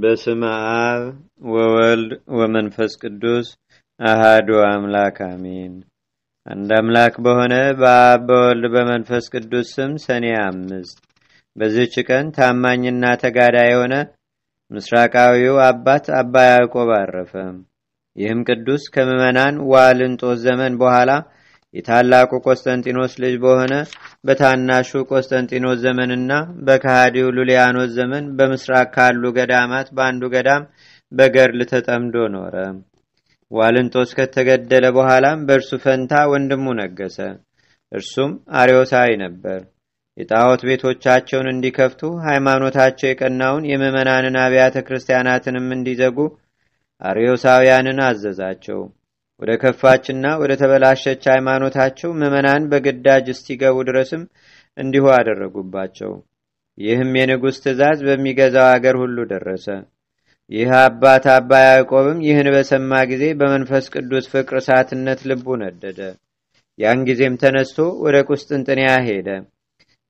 በስመ አብ ወወልድ ወመንፈስ ቅዱስ አሃዱ አምላክ አሜን። አንድ አምላክ በሆነ በአብ በወልድ በመንፈስ ቅዱስ ስም ሰኔ አምስት በዚህች ቀን ታማኝና ተጋዳ የሆነ ምስራቃዊው አባት አባ ያዕቆብ አረፈ። ይህም ቅዱስ ከምዕመናን ዋልንጦስ ዘመን በኋላ የታላቁ ቆስጠንጢኖስ ልጅ በሆነ በታናሹ ቆስጠንጢኖስ ዘመንና በካሃዲው ሉሊያኖስ ዘመን በምስራቅ ካሉ ገዳማት በአንዱ ገዳም በገርል ተጠምዶ ኖረ። ዋልንጦስ ከተገደለ በኋላም በእርሱ ፈንታ ወንድሙ ነገሰ። እርሱም አርዮሳዊ ነበር። የጣዖት ቤቶቻቸውን እንዲከፍቱ ሃይማኖታቸው የቀናውን የምዕመናንን አብያተ ክርስቲያናትንም እንዲዘጉ አርዮሳውያንን አዘዛቸው። ወደ ከፋችና ወደ ተበላሸች ሃይማኖታቸው ምዕመናን በግዳጅ እስቲገቡ ድረስም እንዲሁ አደረጉባቸው። ይህም የንጉሥ ትእዛዝ በሚገዛው አገር ሁሉ ደረሰ። ይህ አባት አባ ያዕቆብም ይህን በሰማ ጊዜ በመንፈስ ቅዱስ ፍቅር እሳትነት ልቡ ነደደ። ያን ጊዜም ተነስቶ ወደ ቁስጥንጥንያ ሄደ።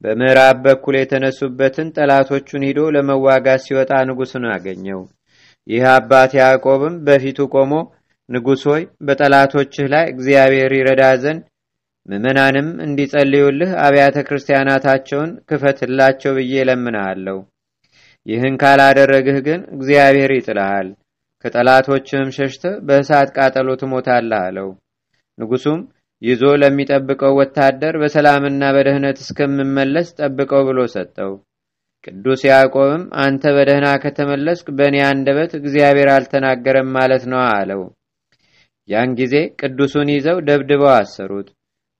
በምዕራብ በኩል የተነሱበትን ጠላቶቹን ሂዶ ለመዋጋት ሲወጣ ንጉሥን አገኘው። ይህ አባት ያዕቆብም በፊቱ ቆሞ ንጉሥ ሆይ በጠላቶችህ ላይ እግዚአብሔር ይረዳ ዘንድ ምእመናንም እንዲጸልዩልህ አብያተ ክርስቲያናታቸውን ክፈትላቸው ብዬ እለምንሃለሁ። ይህን ካላደረግህ ግን እግዚአብሔር ይጥልሃል፣ ከጠላቶችህም ሸሽተ በእሳት ቃጠሎ ትሞታለህ አለው። ንጉሡም ይዞ ለሚጠብቀው ወታደር በሰላምና በደህነት እስከምመለስ ጠብቀው ብሎ ሰጠው። ቅዱስ ያዕቆብም አንተ በደህና ከተመለስክ በእኔ አንደበት እግዚአብሔር አልተናገረም ማለት ነው አለው። ያን ጊዜ ቅዱሱን ይዘው ደብድበው አሰሩት።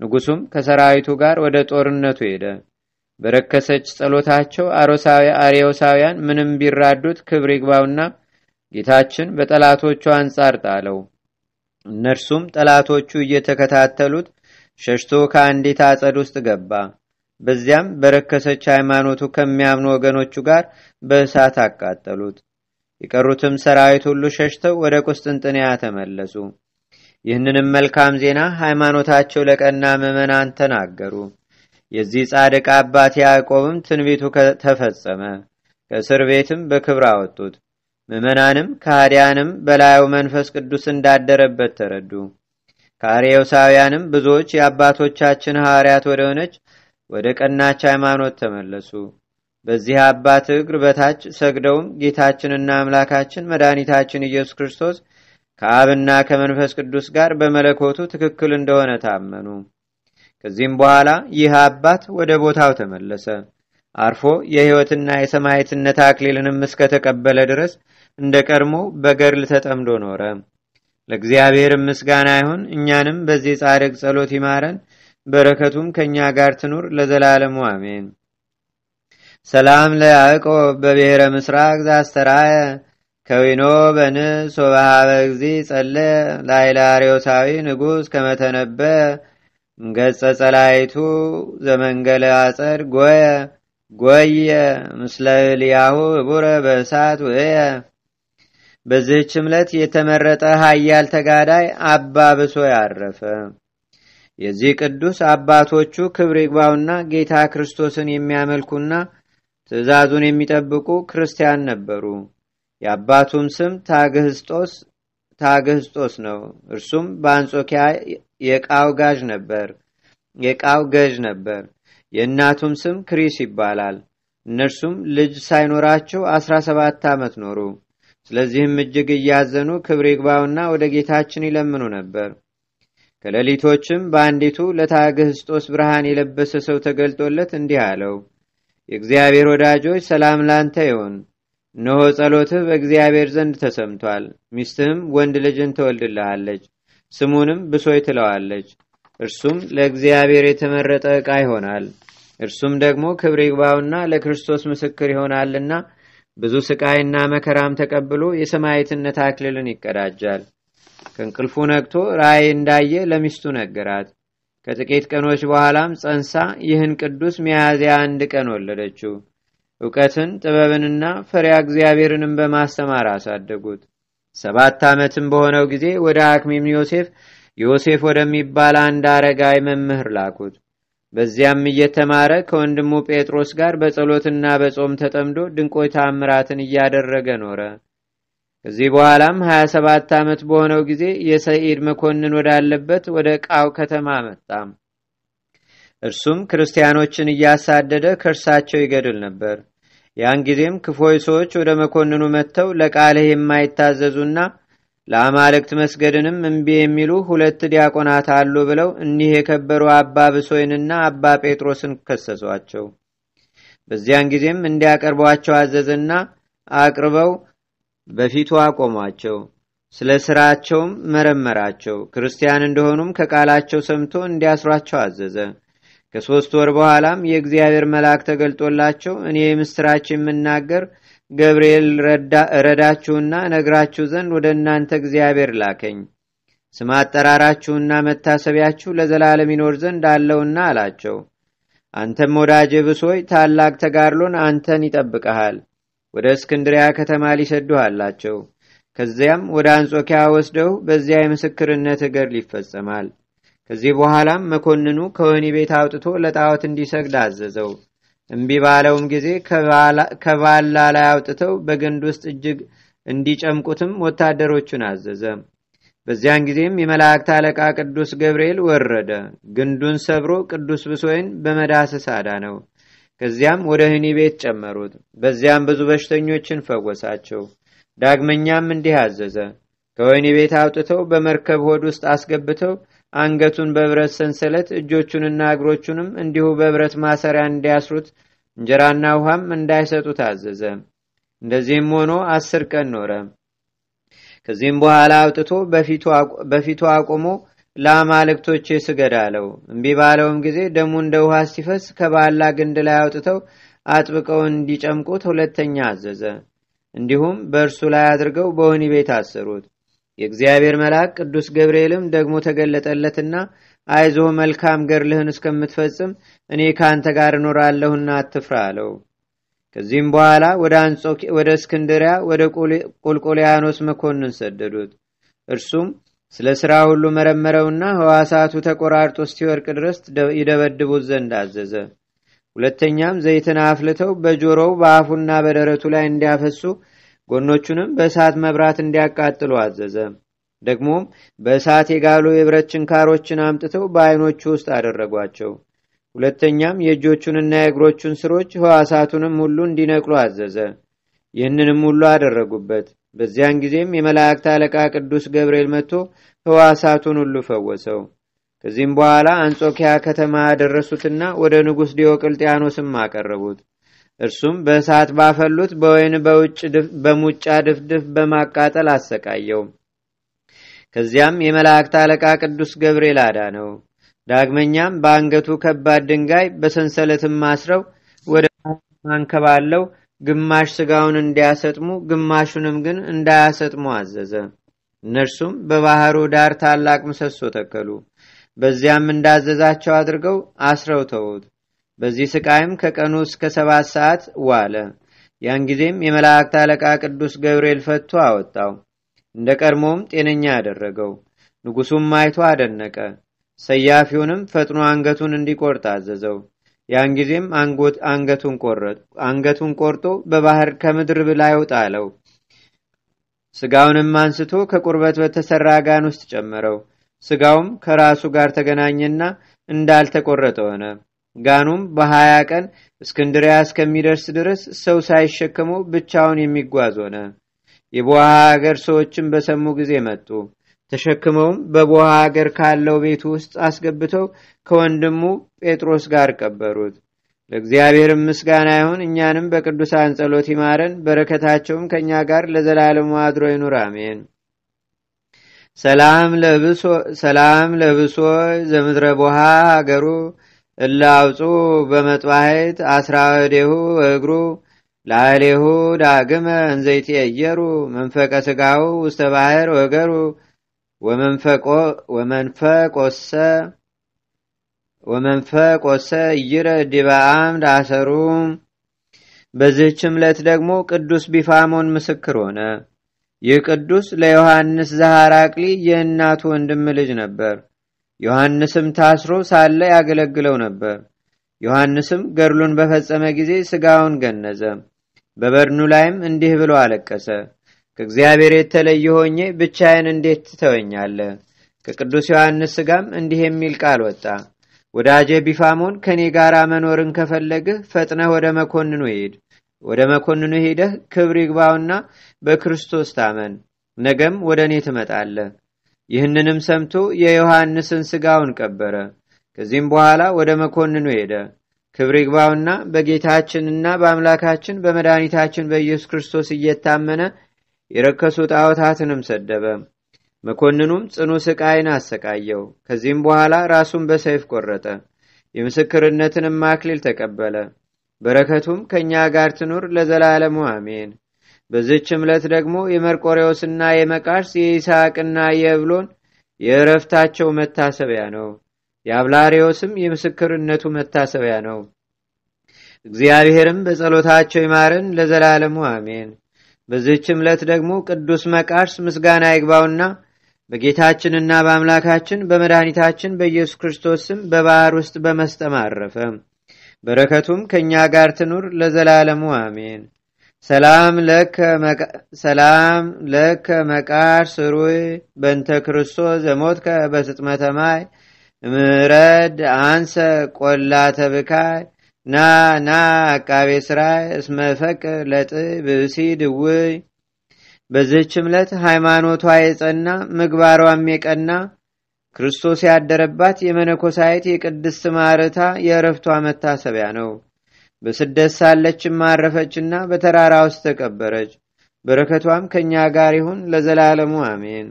ንጉሱም ከሰራዊቱ ጋር ወደ ጦርነቱ ሄደ። በረከሰች ጸሎታቸው አሬዮሳውያን ምንም ቢራዱት ክብር ይግባውና ጌታችን በጠላቶቹ አንጻር ጣለው። እነርሱም ጠላቶቹ እየተከታተሉት ሸሽቶ ከአንዲት አጸድ ውስጥ ገባ። በዚያም በረከሰች ሃይማኖቱ ከሚያምኑ ወገኖቹ ጋር በእሳት አቃጠሉት። የቀሩትም ሰራዊት ሁሉ ሸሽተው ወደ ቁስጥንጥንያ ተመለሱ። ይህንንም መልካም ዜና ሃይማኖታቸው ለቀና ምእመናን ተናገሩ። የዚህ ጻድቅ አባት ያዕቆብም ትንቢቱ ተፈጸመ። ከእስር ቤትም በክብር አወጡት። ምዕመናንም ከሃዲያንም በላዩ መንፈስ ቅዱስ እንዳደረበት ተረዱ። ከአርዮሳውያንም ብዙዎች የአባቶቻችን ሐዋርያት ወደ ሆነች ወደ ቀናች ሃይማኖት ተመለሱ። በዚህ አባት እግር በታች ሰግደውም ጌታችንና አምላካችን መድኃኒታችን ኢየሱስ ክርስቶስ ከአብና ከመንፈስ ቅዱስ ጋር በመለኮቱ ትክክል እንደሆነ ታመኑ። ከዚህም በኋላ ይህ አባት ወደ ቦታው ተመለሰ። አርፎ የሕይወትና የሰማይትነት አክሊልንም እስከተቀበለ ድረስ እንደ ቀድሞ በገርል ተጠምዶ ኖረ። ለእግዚአብሔር ምስጋና ይሁን። እኛንም በዚህ ጻድቅ ጸሎት ይማረን፣ በረከቱም ከእኛ ጋር ትኑር ለዘላለሙ አሜን። ሰላም ለያዕቆብ በብሔረ ምስራቅ ዛስተራየ ከዊኖ በንስ ወበሃበ እግዚ ጸለ ላይላሬዎሳዊ ንጉሥ ከመተነበ ገጸ ጸላይቱ ዘመንገለ አጸድ ጎየ ጎየ ምስለ ልያሁ እቡረ በእሳት ውየ በዚህች ዕለት የተመረጠ ሀያል ተጋዳይ አባ ብሶ ያረፈ። የዚህ ቅዱስ አባቶቹ ክብር ይግባውና ጌታ ክርስቶስን የሚያመልኩና ትእዛዙን የሚጠብቁ ክርስቲያን ነበሩ። የአባቱም ስም ታግህስጦስ ነው። እርሱም በአንጾኪያ የቃው ጋዥ ነበር የቃው ገዥ ነበር። የእናቱም ስም ክሪስ ይባላል። እነርሱም ልጅ ሳይኖራቸው አስራ ሰባት ዓመት ኖሩ። ስለዚህም እጅግ እያዘኑ ክብር ይግባውና ወደ ጌታችን ይለምኑ ነበር። ከሌሊቶችም በአንዲቱ ለታግህስጦስ ብርሃን የለበሰ ሰው ተገልጦለት እንዲህ አለው፣ የእግዚአብሔር ወዳጆች ሰላም ላንተ ይሁን እነሆ ጸሎትህ በእግዚአብሔር ዘንድ ተሰምቷል። ሚስትህም ወንድ ልጅን ትወልድልሃለች፣ ስሙንም ብሶይ ትለዋለች። እርሱም ለእግዚአብሔር የተመረጠ ዕቃ ይሆናል። እርሱም ደግሞ ክብር ይግባውና ለክርስቶስ ምስክር ይሆናልና ብዙ ስቃይና መከራም ተቀብሎ የሰማይትነት አክልልን ይቀዳጃል። ከእንቅልፉ ነቅቶ ራእይ እንዳየ ለሚስቱ ነገራት። ከጥቂት ቀኖች በኋላም ጸንሳ ይህን ቅዱስ ሚያዝያ አንድ ቀን ወለደችው። እውቀትን ጥበብንና ፈሪያ እግዚአብሔርንም በማስተማር አሳደጉት። ሰባት ዓመትም በሆነው ጊዜ ወደ አክሚም ዮሴፍ ዮሴፍ ወደሚባል አንድ አረጋዊ መምህር ላኩት። በዚያም እየተማረ ከወንድሙ ጴጥሮስ ጋር በጸሎትና በጾም ተጠምዶ ድንቆይ ታምራትን እያደረገ ኖረ። ከዚህ በኋላም 27 ዓመት በሆነው ጊዜ የሰኢድ መኮንን ወዳለበት ወደ ቃው ከተማ መጣም እርሱም ክርስቲያኖችን እያሳደደ ከእርሳቸው ይገድል ነበር። ያን ጊዜም ክፎይ ሰዎች ወደ መኮንኑ መጥተው ለቃልህ የማይታዘዙና ለአማልክት መስገድንም እምቢ የሚሉ ሁለት ዲያቆናት አሉ ብለው እኒህ የከበሩ አባ ብሶይንና አባ ጴጥሮስን ከሰሷቸው። በዚያን ጊዜም እንዲያቀርቧቸው አዘዘና አቅርበው በፊቱ አቆሟቸው። ስለ ስራቸውም መረመራቸው። ክርስቲያን እንደሆኑም ከቃላቸው ሰምቶ እንዲያስሯቸው አዘዘ። ከሦስት ወር በኋላም የእግዚአብሔር መልአክ ተገልጦላቸው እኔ የምስራች የምናገር ገብርኤል ረዳችሁና ነግራችሁ ዘንድ ወደ እናንተ እግዚአብሔር ላከኝ። ስም አጠራራችሁና መታሰቢያችሁ ለዘላለም ይኖር ዘንድ አለውና አላቸው። አንተም ወዳጅ ብሶይ ታላቅ ተጋድሎን አንተን ይጠብቀሃል። ወደ እስክንድሪያ ከተማ ሊሰዱህ አላቸው። ከዚያም ወደ አንጾኪያ ወስደው በዚያ የምስክርነት እገር ይፈጸማል። ከዚህ በኋላም መኮንኑ ከወህኒ ቤት አውጥቶ ለጣዖት እንዲሰግድ አዘዘው። እምቢ ባለውም ጊዜ ከባላ ላይ አውጥተው በግንድ ውስጥ እጅግ እንዲጨምቁትም ወታደሮቹን አዘዘ። በዚያን ጊዜም የመላእክት አለቃ ቅዱስ ገብርኤል ወረደ። ግንዱን ሰብሮ ቅዱስ ብሶይን በመዳሰስ ነው። ከዚያም ወደ ህኒ ቤት ጨመሩት። በዚያም ብዙ በሽተኞችን ፈወሳቸው። ዳግመኛም እንዲህ አዘዘ። ከወኒ ቤት አውጥተው በመርከብ ሆድ ውስጥ አስገብተው አንገቱን በብረት ሰንሰለት እጆቹንና እግሮቹንም እንዲሁ በብረት ማሰሪያ እንዲያስሩት እንጀራና ውሃም እንዳይሰጡ ታዘዘ እንደዚህም ሆኖ አስር ቀን ኖረ ከዚህም በኋላ አውጥቶ በፊቱ አቁሞ ለአማልክቶቼ ስገድ አለው እምቢ ባለውም ጊዜ ደሙ እንደ ውሃ ሲፈስ ከባላ ግንድ ላይ አውጥተው አጥብቀው እንዲጨምቁት ሁለተኛ አዘዘ እንዲሁም በእርሱ ላይ አድርገው በወህኒ ቤት አሰሩት የእግዚአብሔር መልአክ ቅዱስ ገብርኤልም ደግሞ ተገለጠለትና አይዞ መልካም ገርልህን እስከምትፈጽም እኔ ከአንተ ጋር እኖራለሁና አትፍራ አለው። ከዚህም በኋላ ወደ እስክንድሪያ ወደ ቆልቆሊያኖስ መኮንን ሰደዱት። እርሱም ስለ ሥራ ሁሉ መረመረውና ህዋሳቱ ተቆራርጦ እስቲወርቅ ድረስ ይደበድቡት ዘንድ አዘዘ። ሁለተኛም ዘይትን አፍልተው በጆሮው በአፉና በደረቱ ላይ እንዲያፈሱ ጎኖቹንም በእሳት መብራት እንዲያቃጥሉ አዘዘ። ደግሞም በእሳት የጋሉ የብረት ችንካሮችን አምጥተው በአይኖቹ ውስጥ አደረጓቸው። ሁለተኛም የእጆቹንና የእግሮቹን ስሮች ህዋሳቱንም ሁሉ እንዲነቅሉ አዘዘ። ይህንንም ሁሉ አደረጉበት። በዚያን ጊዜም የመላእክት አለቃ ቅዱስ ገብርኤል መጥቶ ህዋሳቱን ሁሉ ፈወሰው። ከዚህም በኋላ አንጾኪያ ከተማ ያደረሱትና ወደ ንጉሥ ዲዮቅልጥያኖስም አቀረቡት። እርሱም በእሳት ባፈሉት በወይን በሙጫ ድፍድፍ በማቃጠል አሰቃየው። ከዚያም የመላእክት አለቃ ቅዱስ ገብርኤል አዳ ነው። ዳግመኛም በአንገቱ ከባድ ድንጋይ በሰንሰለትም ማስረው ወደ ማንከባለው ግማሽ ስጋውን እንዲያሰጥሙ ግማሹንም ግን እንዳያሰጥሙ አዘዘ። እነርሱም በባህሩ ዳር ታላቅ ምሰሶ ተከሉ። በዚያም እንዳዘዛቸው አድርገው አስረው ተዉት። በዚህ ስቃይም ከቀኑ እስከ ሰባት ሰዓት ዋለ። ያን ጊዜም የመላእክት አለቃ ቅዱስ ገብርኤል ፈቶ አወጣው፣ እንደ ቀድሞም ጤነኛ አደረገው። ንጉሱም አይቶ አደነቀ። ሰያፊውንም ፈጥኖ አንገቱን እንዲቆርጥ አዘዘው። ያን ጊዜም አንገቱን ቆርጦ በባህር ከምድር ላይ ጣለው። ስጋውንም አንስቶ ከቁርበት በተሰራ ጋን ውስጥ ጨመረው። ስጋውም ከራሱ ጋር ተገናኘና እንዳልተቆረጠ ሆነ። ጋኑም በሀያ ቀን እስክንድሪያ እስከሚደርስ ድረስ ሰው ሳይሸከመው ብቻውን የሚጓዝ ሆነ። የቦሃ አገር ሰዎችም በሰሙ ጊዜ መጡ። ተሸክመውም በቦሃ አገር ካለው ቤት ውስጥ አስገብተው ከወንድሙ ጴጥሮስ ጋር ቀበሩት። ለእግዚአብሔርም ምስጋና ይሁን፣ እኛንም በቅዱሳን ጸሎት ይማረን፣ በረከታቸውም ከእኛ ጋር ለዘላለሙ አድሮ ይኑር፣ አሜን። ሰላም ለብሶ ዘምድረ ቦሃ አገሩ እላውፁ በመጥባሕት አስራዴሁ እግሩ ላሌሁ ዳግመ የየሩ መንፈቀ ስጋው ውስተ ባህር ወገሩ ወመንፈቅ ወሰ እይረ ዲበአምድ አሰሩ በዚህችም ዕለት ደግሞ ቅዱስ ቢፋሞን ምስክር ሆነ። ይህ ቅዱስ ለዮሐንስ ዘሐራቅሊ የእናቱ ወንድም ልጅ ነበር። ዮሐንስም ታስሮ ሳለ ያገለግለው ነበር። ዮሐንስም ገድሉን በፈጸመ ጊዜ ስጋውን ገነዘ። በበድኑ ላይም እንዲህ ብሎ አለቀሰ። ከእግዚአብሔር የተለየ ሆኜ ብቻዬን እንዴት ትተወኛለ ከቅዱስ ዮሐንስ ስጋም እንዲህ የሚል ቃል ወጣ። ወዳጀ ቢፋሞን ከእኔ ጋር መኖርን ከፈለግህ ፈጥነህ ወደ መኮንኑ ሄድ ወደ መኮንኑ ሄደህ ክብር ይግባውና በክርስቶስ ታመን። ነገም ወደ እኔ ትመጣለህ። ይህንንም ሰምቶ የዮሐንስን ስጋውን ቀበረ። ከዚህም በኋላ ወደ መኮንኑ ሄደ። ክብር ይግባውና በጌታችንና በአምላካችን በመድኃኒታችን በኢየሱስ ክርስቶስ እየታመነ የረከሱ ጣዖታትንም ሰደበ። መኮንኑም ጽኑ ስቃይን አሰቃየው። ከዚህም በኋላ ራሱን በሰይፍ ቆረጠ። የምስክርነትንም አክሊል ተቀበለ። በረከቱም ከእኛ ጋር ትኑር ለዘላለሙ አሜን። በዝች ዕለት ደግሞ የመርቆሬዎስና የመቃርስ የይስሐቅና የእብሎን የእረፍታቸው መታሰቢያ ነው። የአብላሪዎስም የምስክርነቱ መታሰቢያ ነው። እግዚአብሔርም በጸሎታቸው ይማረን ለዘላለሙ አሜን። በዝች ዕለት ደግሞ ቅዱስ መቃርስ ምስጋና ይግባውና በጌታችንና በአምላካችን በመድኃኒታችን በኢየሱስ ክርስቶስ ስም በባህር ውስጥ በመስጠም አረፈ። በረከቱም ከእኛ ጋር ትኑር ለዘላለሙ አሜን። ሰላም ለከ መቃር ስሩይ በንተ ክርስቶስ ዘሞትከ በፍጥመተ ማይ ምረድ አንሰ ቆላ ተብካይ ና ና አቃቤ ስራይ እስመፈቅ ለጥ ብእሲ ድውይ በዝህች ሃይማኖቷ የጸና ምግባሯም የቀና ክርስቶስ ያደረባት የመነኮሳይት የቅድስት ማርታ የእረፍቷ መታሰቢያ ነው። በስደት ሳለችም አረፈችና በተራራ ውስጥ ተቀበረች። በረከቷም ከእኛ ጋር ይሁን ለዘላለሙ አሜን።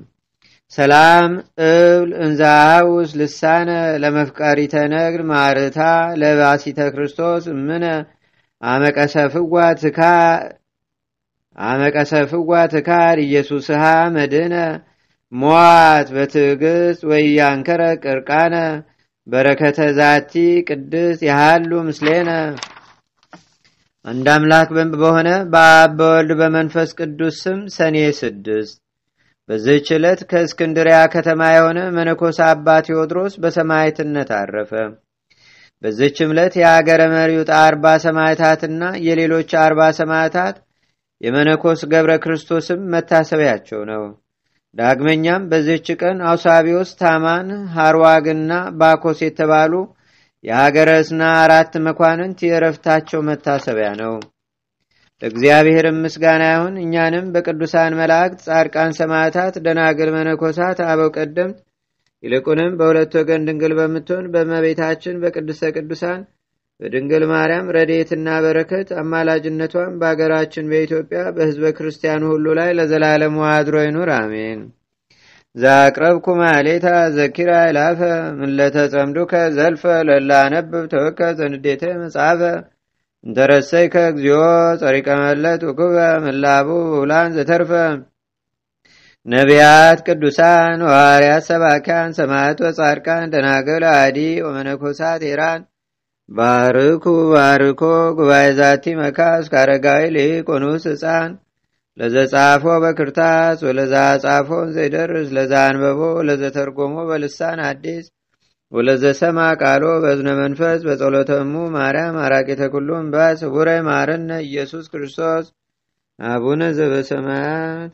ሰላም እብል እንዛውስ ልሳነ ለመፍቀሪተ ነግድ ማርታ ለባሲተ ክርስቶስ እምነ አመቀሰፍዋ ትካር ኢየሱስሃ መድነ ሞዋት በትዕግስት ወያንከረ ቅርቃነ በረከተ ዛቲ ቅድስት ያሃሉ ምስሌነ አንድ አምላክ በሆነ በአብ በወልድ በመንፈስ ቅዱስ ስም ሰኔ ስድስት በዚህ ችለት ከእስክንድሪያ ከተማ የሆነ መነኮስ አባ ቴዎድሮስ በሰማይትነት አረፈ። በዚች ዕለት የአገረ መሪውጣ አርባ ሰማዕታትና የሌሎች አርባ ሰማዕታት የመነኮስ ገብረ ክርስቶስም መታሰቢያቸው ነው። ዳግመኛም በዚች ቀን አውሳቢዎስ፣ ታማን፣ ሃርዋግና ባኮስ የተባሉ የሀገረ እስና አራት መኳንንት የእረፍታቸው መታሰቢያ ነው። ለእግዚአብሔርም ምስጋና ይሁን። እኛንም በቅዱሳን መላእክት፣ ጻድቃን፣ ሰማዕታት፣ ደናግል፣ መነኮሳት፣ አበው ቀደምት ይልቁንም በሁለት ወገን ድንግል በምትሆን በመቤታችን በቅድስተ ቅዱሳን በድንግል ማርያም ረዴትና በረከት አማላጅነቷን በአገራችን በኢትዮጵያ በህዝበ ክርስቲያኑ ሁሉ ላይ ለዘላለም አድሮ ይኑር። አሜን። ዛቅረብኩ ማሌታ ዘኪራ ይላፈ ምለተ ጸምዱከ ዘልፈ ለላነብብ ተወከ ዘንዴተ መጽሐፈ እንተረሰይከ እግዚኦ ጸሪቀ መለት ውክበ ምላቡ ውላን ዘተርፈ ነቢያት ቅዱሳን ዋርያት ሰባካን ሰማያት ወጻድቃን ደናገል አዲ ወመነኮሳት ሄራን ባርኩ ባርኮ ጉባኤ ዛቲ መካስ ካረጋዊ ልቆኑስ ህፃን ለዘጻፎ በክርታስ ወለዛ ጻፎን ዘይደርስ ለዛ አንበቦ ለዘተርጎሞ በልሳን አዲስ ወለዘሰማ ቃሎ በዝነ መንፈስ በጸሎተሙ ማርያም አራቂ ተኩሉም ባስ ስቡረ ማርነ ኢየሱስ ክርስቶስ አቡነ ዘበሰማያት